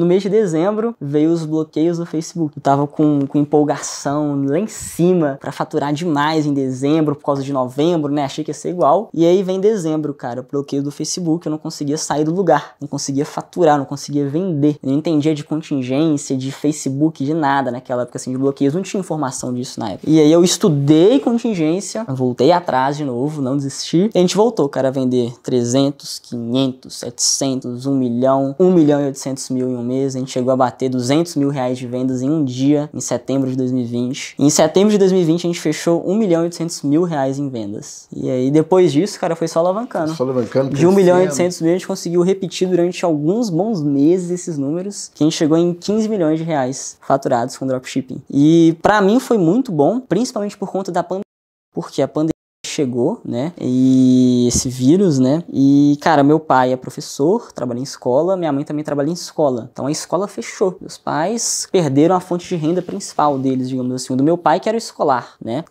No mês de dezembro veio os bloqueios do Facebook. Eu tava com, com empolgação lá em cima para faturar demais em dezembro por causa de novembro, né? Achei que ia ser igual. E aí vem dezembro, cara, o bloqueio do Facebook, eu não conseguia sair do lugar, não conseguia faturar, não conseguia vender. Eu não entendia de contingência, de Facebook, de nada naquela época assim de bloqueios, não tinha informação disso na época. E aí eu estudei contingência, voltei atrás de novo, não desisti. E a gente voltou, cara, a vender 300, 500, 700, 1 milhão, 1 milhão e 800 mil em um mesa, a gente chegou a bater 200 mil reais de vendas em um dia, em setembro de 2020. E em setembro de 2020, a gente fechou 1 milhão e 800 mil reais em vendas. E aí, depois disso, cara, foi só alavancando. Só alavancando. De 1 milhão e 800 mil, a gente conseguiu repetir durante alguns bons meses esses números, que a gente chegou em 15 milhões de reais faturados com dropshipping. E para mim foi muito bom, principalmente por conta da pandemia porque a pandemia chegou, né? E esse vírus, né? E, cara, meu pai é professor, trabalha em escola, minha mãe também trabalha em escola. Então a escola fechou. Meus pais perderam a fonte de renda principal deles, digamos assim, do meu pai, que era o escolar, né?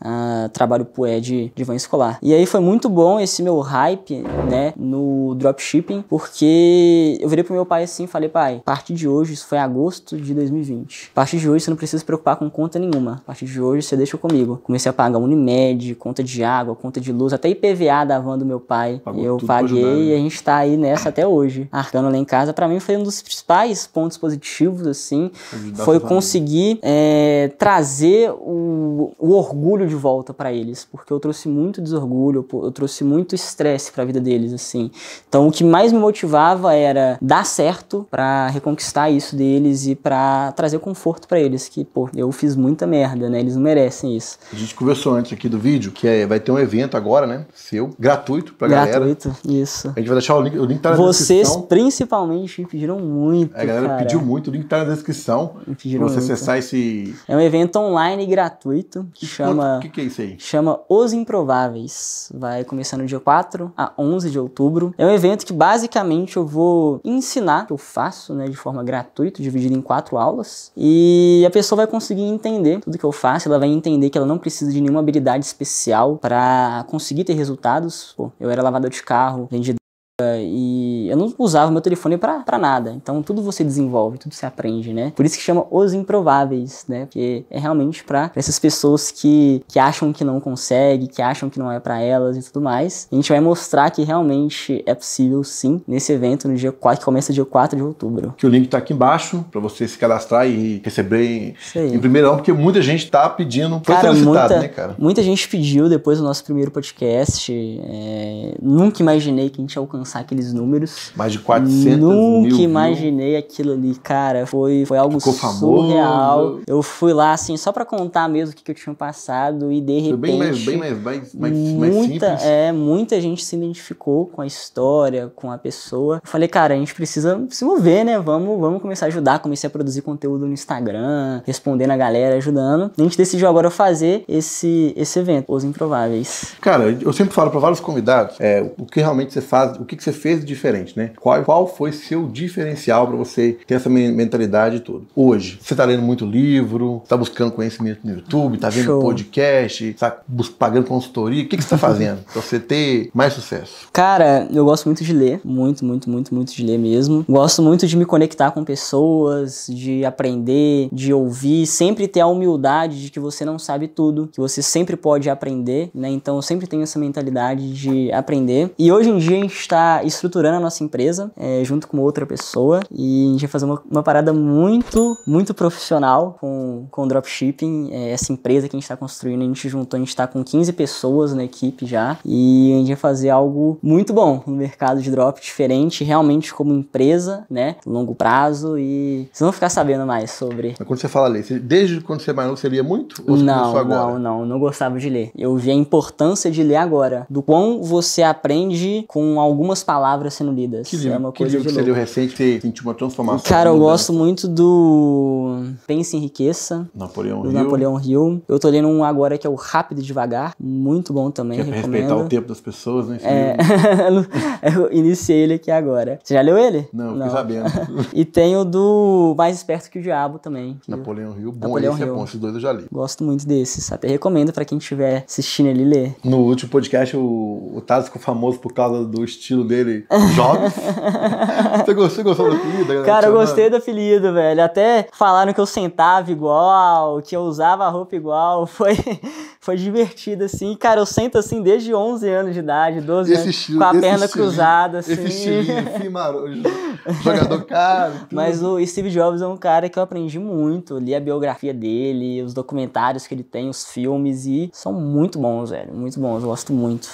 trabalho pro Ed de van escolar. E aí foi muito bom esse meu hype, né? No dropshipping, porque eu virei pro meu pai assim falei, pai, a partir de hoje, isso foi agosto de 2020. A partir de hoje você não precisa se preocupar com conta nenhuma. A partir de hoje você deixa comigo. Comecei a pagar Unimed, conta de água, conta conta de luz, até IPVA da van do meu pai. Pagou eu paguei ajudar, né? e a gente tá aí nessa até hoje. Arcando lá em casa, para mim foi um dos principais pontos positivos, assim. Ajudar foi conseguir é, trazer o, o, orgulho de volta para eles, porque eu trouxe muito desorgulho, eu trouxe muito estresse para a vida deles, assim. Então o que mais me motivava era dar certo para reconquistar isso deles e para trazer conforto para eles, que, pô, eu fiz muita merda, né? Eles não merecem isso. A gente conversou antes aqui do vídeo que é, vai ter um evento evento agora, né? Seu, gratuito pra gratuito, galera. Gratuito, isso. A gente vai deixar o link, o link tá na Vocês, descrição. Vocês, principalmente, pediram muito. A galera cara. pediu muito, o link tá na descrição. pra você muito. acessar esse. É um evento online gratuito que chama. O que, que é isso aí? Chama Os Improváveis. Vai começar no dia 4 a 11 de outubro. É um evento que basicamente eu vou ensinar, que eu faço, né, de forma gratuita, dividido em quatro aulas. E a pessoa vai conseguir entender tudo que eu faço, ela vai entender que ela não precisa de nenhuma habilidade especial para conseguir ter resultados. Pô, eu era lavador de carro, vendia e eu não usava meu telefone para nada. Então tudo você desenvolve, tudo você aprende, né? Por isso que chama Os Improváveis, né? Porque é realmente para essas pessoas que, que acham que não consegue, que acham que não é para elas e tudo mais. A gente vai mostrar que realmente é possível sim nesse evento no dia 4, que começa dia 4 de outubro. Que o link tá aqui embaixo para você se cadastrar e receber em, em primeira mão, porque muita gente tá pedindo. Foi cara, muita, né, cara? Muita gente pediu depois do nosso primeiro podcast. É, nunca imaginei que a gente alcançasse alcançar aqueles números. Mais de 400 Nunca mil imaginei mil. aquilo ali, cara. Foi, foi algo Ficou surreal. Famoso. Eu fui lá, assim, só para contar mesmo o que, que eu tinha passado e de repente... Foi bem mais, bem mais, mais, muita, mais É, muita gente se identificou com a história, com a pessoa. Eu falei, cara, a gente precisa se mover, né? Vamos, vamos começar a ajudar. Comecei a produzir conteúdo no Instagram, respondendo a galera, ajudando. A gente decidiu agora fazer esse, esse evento, Os Improváveis. Cara, eu sempre falo para vários convidados é, o que realmente você faz, o que que você fez diferente, né? Qual, qual foi seu diferencial para você ter essa mentalidade toda? Hoje, você está lendo muito livro, está buscando conhecimento no YouTube, está vendo Show. podcast, está pagando consultoria. O que, que você está fazendo para você ter mais sucesso? Cara, eu gosto muito de ler, muito, muito, muito, muito de ler mesmo. Gosto muito de me conectar com pessoas, de aprender, de ouvir, sempre ter a humildade de que você não sabe tudo, que você sempre pode aprender, né? Então eu sempre tenho essa mentalidade de aprender. E hoje em dia a gente está estruturando a nossa empresa é, junto com outra pessoa e a gente vai fazer uma, uma parada muito, muito profissional com, com dropshipping. É, essa empresa que a gente está construindo, a gente juntou, a gente está com 15 pessoas na equipe já e a gente vai fazer algo muito bom no mercado de drop, diferente realmente como empresa, né? Longo prazo e vocês vão ficar sabendo mais sobre. Mas quando você fala ler, desde quando você é mais novo, você lia muito? Ou você não, agora? não, não, não gostava de ler. Eu vi a importância de ler agora, do quão você aprende com algumas palavras sendo lidas. Que livro, é uma coisa que livro que você leu recente que sentiu uma transformação? Cara, eu gosto muito do Pense em Riqueza. Napoleão do Hill. Napoleão Hill. Eu tô lendo um agora que é o Rápido e Devagar. Muito bom também, que é respeitar o tempo das pessoas, né? É. eu iniciei ele aqui agora. Você já leu ele? Não, Não. sabendo. e tem o do Mais Esperto que o Diabo também. Que... Napoleão Hill. Bom, Napoleão esse Hill. é bom. Esses dois eu já li. Gosto muito desses. Até recomendo pra quem estiver assistindo ele ler. No último podcast, o, o ficou famoso por causa do estilo apelido dele, Jobs. você, gostou, gostou do apelido? Cara, eu gostei do apelido, velho. Até falaram que eu sentava igual, que eu usava a roupa igual. Foi, foi divertido, assim. Cara, eu sento assim desde 11 anos de idade, 12 esse anos, estilo, com a perna cruzada, assim. Esse estilinho, assim, maroto, jogador caro. Tudo. Mas o Steve Jobs é um cara que eu aprendi muito. Li a biografia dele, os documentários que ele tem, os filmes, e são muito bons, velho. Muito bons, eu gosto muito.